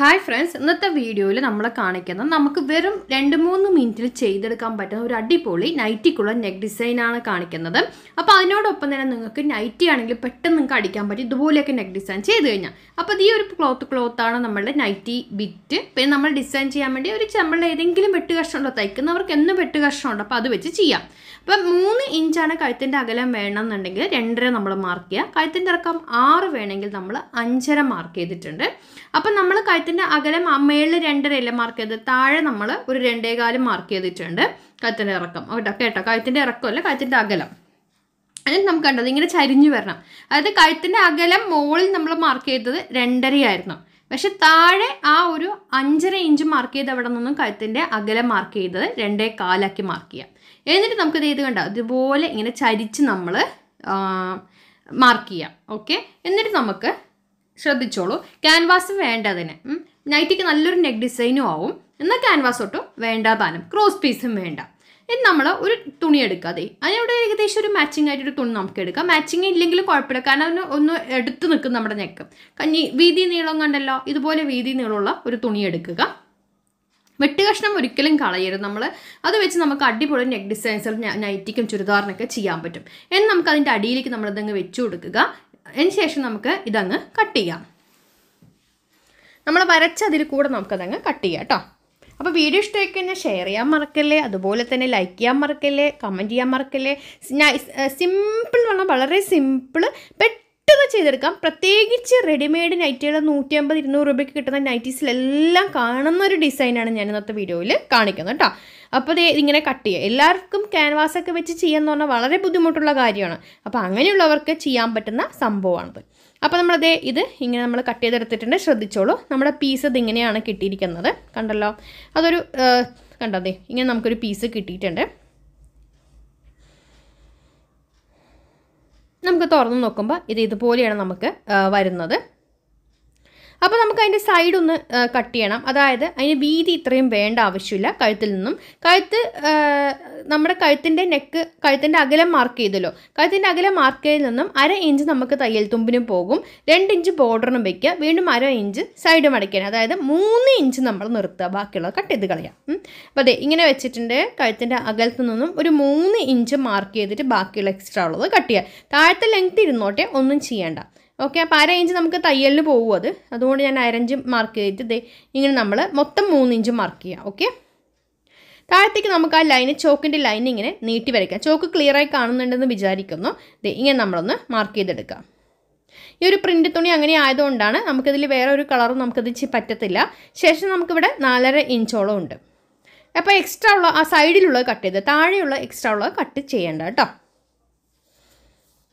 hi friends ഇന്നത്തെ വീഡിയോയിൽ നമ്മളെ കാണിക്കുന്നത് നമുക്ക് വെറും രണ്ട് മൂന്ന് മിനിറ്റിൽ ചെയ്തെടുക്കാൻ പറ്റുന്ന ഒരു അടിപൊളി നൈറ്റിക്കുള്ള നെക്ക് ഡിസൈനാണ് കാണിക്കുന്നത് അപ്പോൾ അതിനോടൊപ്പം തന്നെ നിങ്ങൾക്ക് നൈറ്റി ആണെങ്കിൽ പെട്ടെന്ന് നിങ്ങൾക്ക് അടിക്കാൻ പറ്റും ഇതുപോലെയൊക്കെ നെക്ക് ഡിസൈൻ ചെയ്ത് കഴിഞ്ഞാൽ അപ്പോൾ ഈ ഒരു ക്ലോത്ത് ക്ലോത്താണ് നമ്മളുടെ നൈറ്റി ബിറ്റ് പിന്നെ നമ്മൾ ഡിസൈൻ ചെയ്യാൻ വേണ്ടി ഒരു നമ്മളുടെ ഏതെങ്കിലും വെട്ട് കഷ്ണമുണ്ടോ തയ്ക്കുന്നവർക്ക് എന്നും വെട്ട് കഷ്ണമുണ്ടോ അപ്പോൾ അത് വെച്ച് ചെയ്യാം അപ്പം മൂന്ന് ഇഞ്ചാണ് കഴുത്തിൻ്റെ അകലം വേണമെന്നുണ്ടെങ്കിൽ രണ്ടര നമ്മൾ മാർക്ക് ചെയ്യുക കഴുത്തിൻ്റെ ഇറക്കം ആറ് വേണമെങ്കിൽ നമ്മൾ അഞ്ചര മാർക്ക് ചെയ്തിട്ടുണ്ട് അപ്പം നമ്മൾ കഴുത്ത് കത്തിൻ്റെ അകലം മേളിൽ രണ്ടരയല്ലേ മാർക്ക് ചെയ്ത് താഴെ നമ്മൾ ഒരു രണ്ടേകാലും മാർക്ക് ചെയ്തിട്ടുണ്ട് കത്തിൻ്റെ ഇറക്കം കേട്ടോ കേട്ടോ കഴുത്തിൻ്റെ അല്ല കഴുത്തിൻ്റെ അകലം അതിന് നമുക്ക് കണ്ടത് ഇങ്ങനെ ചരിഞ്ഞു വരണം അതായത് കഴുത്തിൻ്റെ അകലം മുകളിൽ നമ്മൾ മാർക്ക് ചെയ്തത് രണ്ടരയായിരുന്നു പക്ഷെ താഴെ ആ ഒരു അഞ്ചര ഇഞ്ച് മാർക്ക് ചെയ്ത് അവിടെ നിന്നും കഴുത്തിൻ്റെ അകലം മാർക്ക് ചെയ്തത് രണ്ടേ കാലാക്കി മാർക്ക് ചെയ്യാം എന്നിട്ട് നമുക്ക് ചെയ്ത് കണ്ട ഇതുപോലെ ഇങ്ങനെ ചരിച്ച് നമ്മൾ മാർക്ക് ചെയ്യാം ഓക്കെ എന്നിട്ട് നമുക്ക് ശ്രദ്ധിച്ചോളൂ ക്യാൻവാസ് വേണ്ടതിന് നൈറ്റിക്ക് നല്ലൊരു നെക്ക് ഡിസൈനും ആവും എന്നാൽ ക്യാൻവാസ് ഒട്ടും വേണ്ട ക്രോസ് പീസും വേണ്ട ഇത് നമ്മൾ ഒരു തുണി എടുക്കാതെ അതിനോട് ഏകദേശം ഒരു മാച്ചിങ് ആയിട്ട് ഒരു തുണി നമുക്ക് എടുക്കാം മാച്ചിങ് ഇല്ലെങ്കിലും കുഴപ്പമില്ല കാരണം അതിന് ഒന്ന് എടുത്ത് നിൽക്കും നമ്മുടെ നെക്ക് കഞ്ഞി വീതി നീളം കണ്ടല്ലോ ഇതുപോലെ വീതി നീളമുള്ള ഒരു തുണി എടുക്കുക കഷ്ണം ഒരിക്കലും കളയരുത് നമ്മൾ അത് വെച്ച് നമുക്ക് അടിപൊളി നെക്ക് ഡിസൈൻസിൽ നൈറ്റിക്കും ചുരിദാറിനൊക്കെ ചെയ്യാൻ പറ്റും എന്ന് നമുക്ക് അതിൻ്റെ അടിയിലേക്ക് നമ്മളിതങ്ങ് വെച്ചു കൊടുക്കുക അതിന് ശേഷം നമുക്ക് ഇതങ്ങ് കട്ട് ചെയ്യാം നമ്മൾ വരച്ച അതിൽ കൂടെ നമുക്കതങ്ങ് കട്ട് ചെയ്യാം കേട്ടോ അപ്പോൾ വീഡിയോ ഇഷ്ടമായി കഴിഞ്ഞാൽ ഷെയർ ചെയ്യാൻ മറക്കല്ലേ അതുപോലെ തന്നെ ലൈക്ക് ചെയ്യാൻ മറക്കല്ലേ കമൻറ്റ് ചെയ്യാൻ മറക്കല്ലേ സിമ്പിൾ എന്ന് പറഞ്ഞാൽ വളരെ സിമ്പിൾ പെട്ടെന്ന് ചെയ്തെടുക്കാം പ്രത്യേകിച്ച് റെഡിമെയ്ഡ് നൈറ്റികൾ നൂറ്റി അമ്പത് ഇരുന്നൂറ് രൂപയ്ക്ക് കിട്ടുന്ന നൈറ്റീസിലെല്ലാം കാണുന്ന ഒരു ഡിസൈനാണ് ഞാൻ ഇന്നത്തെ വീഡിയോയിൽ കാണിക്കുന്നത് കേട്ടോ അപ്പോൾ ഇത് ഇങ്ങനെ കട്ട് ചെയ്യുക എല്ലാവർക്കും ക്യാൻവാസൊക്കെ വെച്ച് ചെയ്യാന്ന് പറഞ്ഞാൽ വളരെ ബുദ്ധിമുട്ടുള്ള കാര്യമാണ് അപ്പോൾ അങ്ങനെയുള്ളവർക്ക് ചെയ്യാൻ പറ്റുന്ന സംഭവമാണത് അപ്പോൾ നമ്മളതേ ഇത് ഇങ്ങനെ നമ്മൾ കട്ട് ചെയ്തെടുത്തിട്ടുണ്ട് ശ്രദ്ധിച്ചോളൂ നമ്മുടെ പീസ് ഇതിങ്ങനെയാണ് കിട്ടിയിരിക്കുന്നത് കണ്ടല്ലോ അതൊരു കണ്ടതേ ഇങ്ങനെ നമുക്കൊരു പീസ് കിട്ടിയിട്ടുണ്ട് നമുക്ക് തുറന്ന് നോക്കുമ്പോൾ ഇത് ഇതുപോലെയാണ് നമുക്ക് വരുന്നത് അപ്പോൾ നമുക്ക് അതിൻ്റെ സൈഡ് ഒന്ന് കട്ട് ചെയ്യണം അതായത് അതിന് വീതി ഇത്രയും വേണ്ട ആവശ്യമില്ല കഴുത്തിൽ നിന്നും കഴുത്ത് നമ്മുടെ കഴുത്തിൻ്റെ നെക്ക് കഴുത്തിൻ്റെ അകലം മാർക്ക് ചെയ്തല്ലോ കഴുത്തിൻ്റെ അകലം മാർക്ക് ചെയ്തിൽ നിന്നും അര ഇഞ്ച് നമുക്ക് തയ്യൽ തുമ്പിനും പോകും രണ്ട് ഇഞ്ച് ബോർഡറിനും വയ്ക്കുക വീണ്ടും അര ഇഞ്ച് സൈഡ് മടക്കണം അതായത് മൂന്ന് ഇഞ്ച് നമ്മൾ നിർത്തുക ബാക്കിയുള്ളത് കട്ട് ചെയ്ത് കളയാം അപ്പോൾ അതെ ഇങ്ങനെ വെച്ചിട്ടുണ്ട് കഴുത്തിൻ്റെ അകലത്ത് നിന്നും ഒരു മൂന്ന് ഇഞ്ച് മാർക്ക് ചെയ്തിട്ട് ബാക്കിയുള്ള എക്സ്ട്രാ ഉള്ളത് കട്ട് ചെയ്യുക താഴത്തെ ലെങ്ത് ഇരുന്നോട്ടെ ഒന്നും ചെയ്യേണ്ട ഓക്കെ അപ്പോൾ അര ഇഞ്ച് നമുക്ക് തയ്യലിന് പോകും അത് അതുകൊണ്ട് ഞാൻ അരഞ്ച് മാർക്ക് ചെയ്തിട്ട് ഇതേ ഇങ്ങനെ നമ്മൾ മൊത്തം മൂന്ന് ഇഞ്ച് മാർക്ക് ചെയ്യാം ഓക്കെ താഴത്തേക്ക് നമുക്ക് ആ ലൈന് ചോക്കിൻ്റെ ലൈൻ ഇങ്ങനെ നീട്ടി വരയ്ക്കാം ചോക്ക് ക്ലിയറായി കാണുന്നുണ്ടെന്ന് വിചാരിക്കുന്നു ഇതേ ഇങ്ങനെ നമ്മളൊന്ന് മാർക്ക് ചെയ്തെടുക്കാം ഈ ഒരു പ്രിൻ്റ് തുണി അങ്ങനെ ആയതുകൊണ്ടാണ് നമുക്കിതിൽ വേറെ ഒരു കളറും നമുക്കത് പറ്റത്തില്ല ശേഷം നമുക്കിവിടെ നാലര ഇഞ്ചോളം ഉണ്ട് അപ്പോൾ എക്സ്ട്രാ ഉള്ള ആ സൈഡിലുള്ളത് കട്ട് ചെയ്ത് താഴെയുള്ള എക്സ്ട്രാ ഉള്ളത് കട്ട് ചെയ്യേണ്ട കേട്ടോ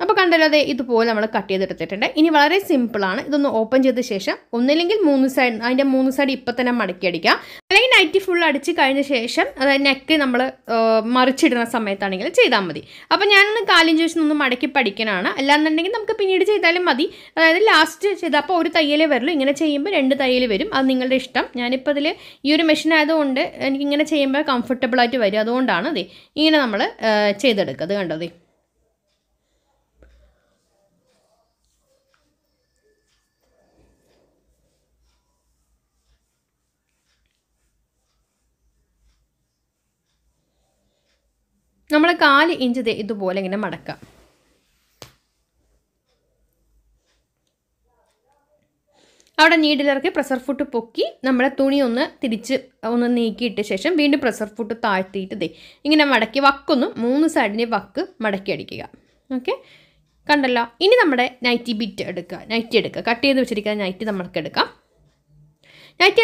അപ്പോൾ കണ്ടല്ലോ അതെ ഇതുപോലെ നമ്മൾ കട്ട് ചെയ്തെടുത്തിട്ടുണ്ട് ഇനി വളരെ സിമ്പിളാണ് ഇതൊന്ന് ഓപ്പൺ ചെയ്ത ശേഷം ഒന്നില്ലെങ്കിൽ മൂന്ന് സൈഡ് അതിൻ്റെ മൂന്ന് സൈഡ് ഇപ്പം തന്നെ മടക്കി അടിക്കാം അല്ലെങ്കിൽ നൈറ്റി ഫുൾ അടിച്ച് കഴിഞ്ഞ ശേഷം അതായത് നെക്ക് നമ്മൾ മറിച്ചിടുന്ന സമയത്താണെങ്കിൽ ചെയ്താൽ മതി അപ്പോൾ ഞാനൊന്ന് കാലിഞ്ച് ചോദിച്ചു ഒന്ന് മടക്കി പഠിക്കാനാണ് അല്ലാന്നുണ്ടെങ്കിൽ നമുക്ക് പിന്നീട് ചെയ്താലും മതി അതായത് ലാസ്റ്റ് ചെയ്ത് അപ്പോൾ ഒരു തയ്യലേ വരുള്ളൂ ഇങ്ങനെ ചെയ്യുമ്പോൾ രണ്ട് തയ്യൽ വരും അത് നിങ്ങളുടെ ഇഷ്ടം ഞാനിപ്പോൾ അതിൽ ഈ ഒരു മെഷീൻ ആയതുകൊണ്ട് എനിക്കിങ്ങനെ ചെയ്യുമ്പോൾ കംഫർട്ടബിളായിട്ട് വരും അതുകൊണ്ടാണ് അതെ ഇങ്ങനെ നമ്മൾ ചെയ്തെടുക്കുക അത് കണ്ടോ നമ്മൾ കാല് ഇഞ്ച് ഇതുപോലെ ഇങ്ങനെ മടക്കാം അവിടെ നീടിലിറക്കി പ്രഷർ ഫുട്ട് പൊക്കി നമ്മുടെ തുണി ഒന്ന് തിരിച്ച് ഒന്ന് നീക്കിയിട്ട ശേഷം വീണ്ടും പ്രഷർ ഫുട്ട് താഴ്ത്തിയിട്ട് ദേ ഇങ്ങനെ മടക്കി വക്കൊന്നും മൂന്ന് സൈഡിൻ്റെ വക്ക് മടക്കി അടിക്കുക ഓക്കെ കണ്ടല്ലോ ഇനി നമ്മുടെ നൈറ്റി ബിറ്റ് എടുക്കുക നൈറ്റി എടുക്കുക കട്ട് ചെയ്ത് വെച്ചിരിക്കുന്ന നൈറ്റി നമ്മൾക്ക് എടുക്കാം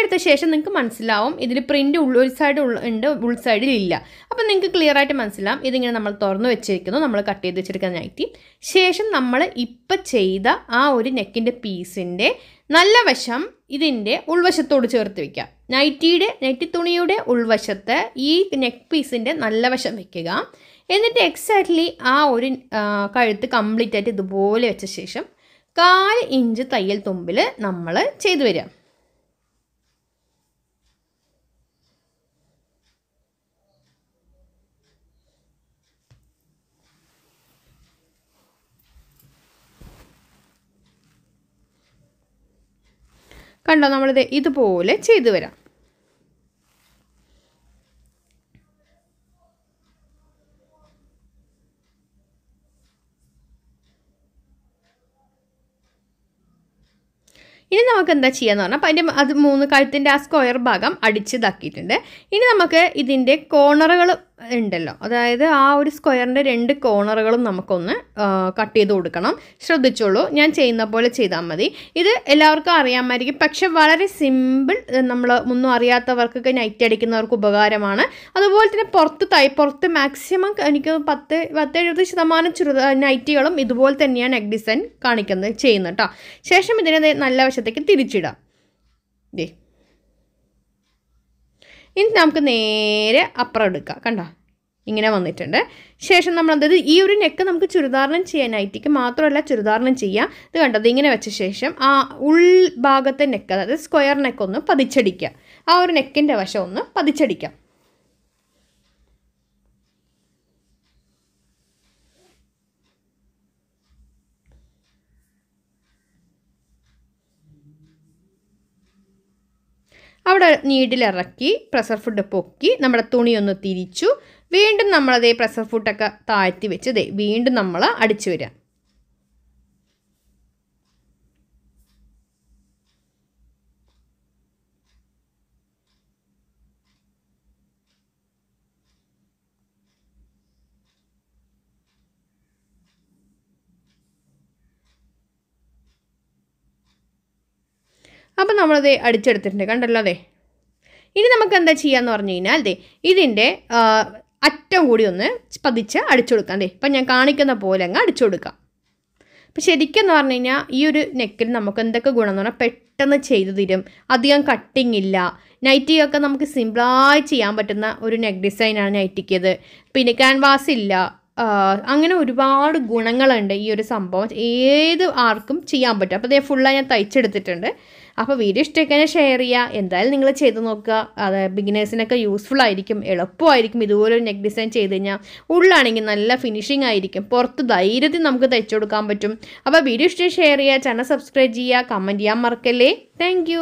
എടുത്ത ശേഷം നിങ്ങൾക്ക് മനസ്സിലാവും ഇതിൽ പ്രിൻ്റ് ഒരു സൈഡ് ഉണ്ട് ഉൾ സൈഡിൽ ഇല്ല അപ്പം നിങ്ങൾക്ക് ക്ലിയർ ആയിട്ട് മനസ്സിലാവും ഇതിങ്ങനെ നമ്മൾ തുറന്നു വെച്ചിരിക്കുന്നു നമ്മൾ കട്ട് ചെയ്ത് വെച്ചിരിക്കുന്ന നൈറ്റി ശേഷം നമ്മൾ ഇപ്പം ചെയ്ത ആ ഒരു നെക്കിൻ്റെ പീസിൻ്റെ നല്ല വശം ഇതിൻ്റെ ഉൾവശത്തോട് ചേർത്ത് വയ്ക്കുക നൈറ്റിയുടെ നെറ്റി തുണിയുടെ ഉൾവശത്ത് ഈ നെക്ക് പീസിൻ്റെ നല്ല വശം വയ്ക്കുക എന്നിട്ട് എക്സാക്ട്ലി ആ ഒരു കഴുത്ത് കംപ്ലീറ്റ് ആയിട്ട് ഇതുപോലെ വെച്ച ശേഷം കാല് ഇഞ്ച് തയ്യൽ തുമ്പിൽ നമ്മൾ ചെയ്തു വരിക കണ്ടോ നമ്മളിത് ഇതുപോലെ ചെയ്തു വരാം ഇനി നമുക്ക് എന്താ ചെയ്യാന്ന് പറഞ്ഞാൽ അപ്പം അതിൻ്റെ അത് മൂന്ന് കഴുത്തിൻ്റെ ആ സ്ക്വയർ ഭാഗം അടിച്ചിതാക്കിയിട്ടുണ്ട് ഇനി നമുക്ക് ഇതിൻ്റെ കോർണറുകൾ ഉണ്ടല്ലോ അതായത് ആ ഒരു സ്ക്വയറിൻ്റെ രണ്ട് കോർണറുകളും നമുക്കൊന്ന് കട്ട് ചെയ്ത് കൊടുക്കണം ശ്രദ്ധിച്ചോളൂ ഞാൻ ചെയ്യുന്ന പോലെ ചെയ്താൽ മതി ഇത് എല്ലാവർക്കും അറിയാമായിരിക്കും പക്ഷെ വളരെ സിമ്പിൾ നമ്മൾ ഒന്നും അറിയാത്തവർക്കൊക്കെ നൈറ്റ് അടിക്കുന്നവർക്ക് ഉപകാരമാണ് അതുപോലെ തന്നെ പുറത്ത് തൈ പുറത്ത് മാക്സിമം എനിക്ക് പത്ത് പത്ത് എഴുപത് ശതമാനം ചെറുത നൈറ്റികളും ഇതുപോലെ തന്നെയാണ് എഗ് ഡിസൈൻ കാണിക്കുന്നത് ചെയ്യുന്നത് കേട്ടോ ശേഷം ഇതിനെ നല്ല വശത്തേക്ക് തിരിച്ചിടാം ദേ ഇനി നമുക്ക് നേരെ അപ്പുറം എടുക്കാം കണ്ടോ ഇങ്ങനെ വന്നിട്ടുണ്ട് ശേഷം നമ്മൾ അതായത് ഈ ഒരു നെക്ക് നമുക്ക് ചുരിദാരണം ചെയ്യാൻ നൈറ്റിക്ക് മാത്രമല്ല ചുരിദാറിനും ചെയ്യാം ഇത് കണ്ടത് ഇങ്ങനെ വെച്ച ശേഷം ആ ഉൾഭാഗത്തെ നെക്ക് അതായത് സ്ക്വയർ നെക്ക് ഒന്ന് പതിച്ചടിക്കുക ആ ഒരു നെക്കിൻ്റെ വശം ഒന്ന് പതിച്ചടിക്കാം അവിടെ നീഡിലിറക്കി പ്രഷർ ഫുഡ് പൊക്കി നമ്മുടെ തുണിയൊന്ന് തിരിച്ചു വീണ്ടും നമ്മളതേ പ്രഷർ ഫുഡൊക്കെ താഴ്ത്തി വെച്ച് ദേ വീണ്ടും നമ്മൾ അടിച്ചു വരിക നമ്മളത് അടിച്ചെടുത്തിട്ടുണ്ട് കണ്ടല്ലോ അതെ ഇനി നമുക്ക് എന്താ ചെയ്യാന്ന് പറഞ്ഞു കഴിഞ്ഞാൽ അതെ ഇതിൻ്റെ അറ്റം കൂടി ഒന്ന് പതിച്ച് അടിച്ചു കൊടുക്കാം അതെ ഇപ്പം ഞാൻ കാണിക്കുന്ന പോലെ അങ്ങ് അടിച്ചു കൊടുക്കാം അപ്പം ശരിക്കെന്ന് പറഞ്ഞു കഴിഞ്ഞാൽ ഈ ഒരു നെക്കിൽ നമുക്ക് എന്തൊക്കെ ഗുണം എന്ന് പറഞ്ഞാൽ പെട്ടെന്ന് ചെയ്തു തരും അധികം കട്ടിങ് ഇല്ല നൈറ്റിയൊക്കെ നമുക്ക് സിമ്പിളായി ചെയ്യാൻ പറ്റുന്ന ഒരു നെക്ക് ഡിസൈനാണ് നൈറ്റിക്കത് പിന്നെ ക്യാൻവാസ് ഇല്ല അങ്ങനെ ഒരുപാട് ഗുണങ്ങളുണ്ട് ഈ ഒരു സംഭവം ഏത് ആർക്കും ചെയ്യാൻ പറ്റും അപ്പോൾ ഇതേ ഫുള്ളായി ഞാൻ തയ്ച്ചെടുത്തിട്ടുണ്ട് അപ്പോൾ വീഡിയോ ഇഷ്ടമൊക്കെ ഷെയർ ചെയ്യുക എന്തായാലും നിങ്ങൾ ചെയ്ത് നോക്കുക അത് ബിഗിനേഴ്സിനൊക്കെ യൂസ്ഫുൾ ആയിരിക്കും എളുപ്പമായിരിക്കും ഇതുപോലെ ഒരു നെക്ക് ഡിസൈൻ ചെയ്ത് കഴിഞ്ഞാൽ ഉള്ളാണെങ്കിൽ നല്ല ഫിനിഷിംഗ് ആയിരിക്കും പുറത്ത് ധൈര്യത്തിൽ നമുക്ക് തയ്ച്ചു കൊടുക്കാൻ പറ്റും അപ്പോൾ വീഡിയോ ഇഷ്ടം ഷെയർ ചെയ്യുക ചാനൽ സബ്സ്ക്രൈബ് ചെയ്യുക കമൻറ്റ് ചെയ്യാൻ മറക്കല്ലേ താങ്ക്